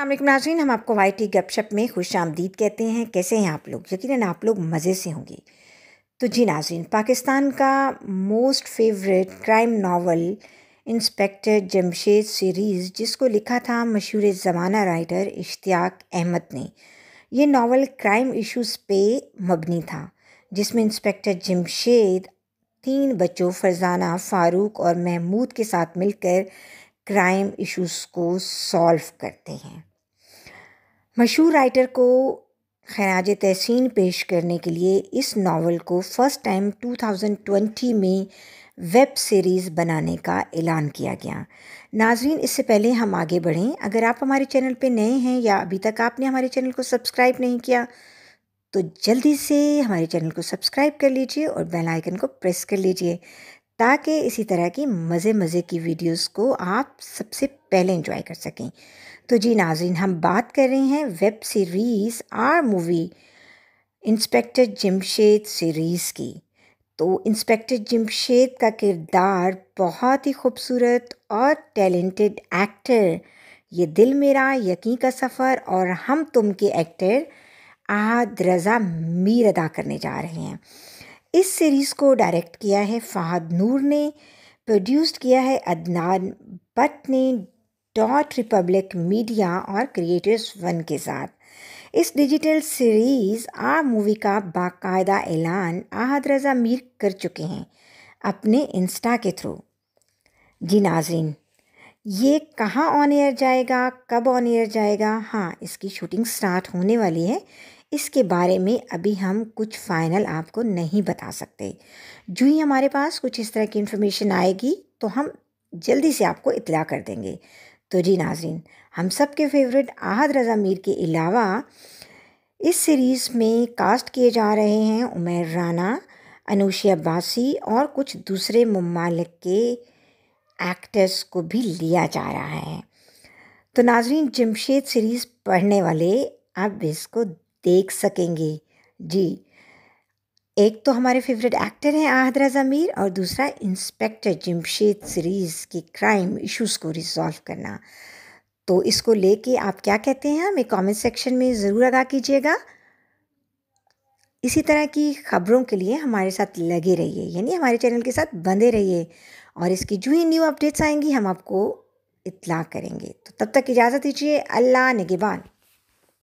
अल्लाम नाजरीन हम आपको वाई टी गपशप में खुश आमदीद कहते हैं कैसे हैं आप लोग यकीन आप लोग मज़े से होंगे तो जी नाजीन पाकिस्तान का most favourite crime novel inspector Jamshed series जिसको लिखा था मशहूर ज़माना राइटर इश्तियाक अहमद ने ये नावल क्राइम इश्यूज़ पे मबनी था जिसमें इंस्पेक्टर जमशेद तीन बच्चों फरजाना फ़ारूक और महमूद के साथ मिलकर क्राइम इश्यूज को सॉल्व करते हैं मशहूर राइटर को खराज तहसीन पेश करने के लिए इस नावल को फर्स्ट टाइम 2020 में वेब सीरीज़ बनाने का ऐलान किया गया नाजरीन इससे पहले हम आगे बढ़ें अगर आप हमारे चैनल पे नए हैं या अभी तक आपने हमारे चैनल को सब्सक्राइब नहीं किया तो जल्दी से हमारे चैनल को सब्सक्राइब कर लीजिए और बेल आइकन को प्रेस कर लीजिए ताकि इसी तरह की मज़े मज़े की वीडियोस को आप सबसे पहले एंजॉय कर सकें तो जी नाजिन हम बात कर रहे हैं web series or movie inspector Jamshed series की तो इंस्पेक्टर जमशेद का किरदार बहुत ही खूबसूरत और टैलेंटेड एक्टर ये दिल मेरा यकीन का सफ़र और हम तुम के एक्टर आहद रज़ा मीर अदा करने जा रहे हैं इस सीरीज़ को डायरेक्ट किया है फ़ाहद नूर ने प्रोड्यूस्ड किया है अदनान बट ने डॉट रिपब्लिक मीडिया और क्रिएटर्स वन के साथ इस डिजिटल सीरीज़ आ मूवी का बाकायदा ऐलान आहद रज़ा मीर कर चुके हैं अपने इंस्टा के थ्रू जी नाजरीन ये कहाँ ऑन एयर जाएगा कब ऑन एयर जाएगा हाँ इसकी शूटिंग स्टार्ट होने वाली है इसके बारे में अभी हम कुछ फाइनल आपको नहीं बता सकते जो ही हमारे पास कुछ इस तरह की इन्फॉर्मेशन आएगी तो हम जल्दी से आपको इतला कर देंगे तो जी नाजरीन हम सब के फेवरेट आहद रज़ा मीर के अलावा इस सीरीज़ में कास्ट किए जा रहे हैं उमेर राना अनुषी अब्बासी और कुछ दूसरे ममालिक के एक्टर्स को भी लिया जा रहा है तो नाजरीन जमशेद सीरीज़ पढ़ने वाले अब इसको देख सकेंगे जी एक तो हमारे फेवरेट एक्टर हैं आहदरा ज़मीर और दूसरा इंस्पेक्टर जमशेद सीरीज़ की क्राइम इश्यूज़ को रिजॉल्व करना तो इसको लेके आप क्या कहते हैं हमें कमेंट सेक्शन में ज़रूर आगा कीजिएगा इसी तरह की खबरों के लिए हमारे साथ लगे रहिए यानी हमारे चैनल के साथ बंधे रहिए और इसकी जो ही न्यू अपडेट्स आएंगी हम आपको इतला करेंगे तो तब तक इजाज़त दीजिए अल्लाह नगेबान